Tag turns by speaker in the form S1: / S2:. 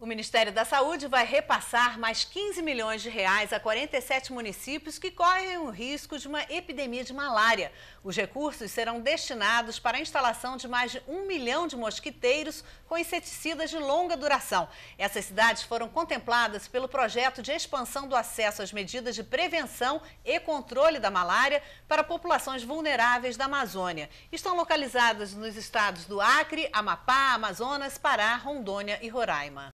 S1: O Ministério da Saúde vai repassar mais 15 milhões de reais a 47 municípios que correm o risco de uma epidemia de malária. Os recursos serão destinados para a instalação de mais de um milhão de mosquiteiros com inseticidas de longa duração. Essas cidades foram contempladas pelo projeto de expansão do acesso às medidas de prevenção e controle da malária para populações vulneráveis da Amazônia. Estão localizadas nos estados do Acre, Amapá, Amazonas, Pará, Rondônia e Roraima.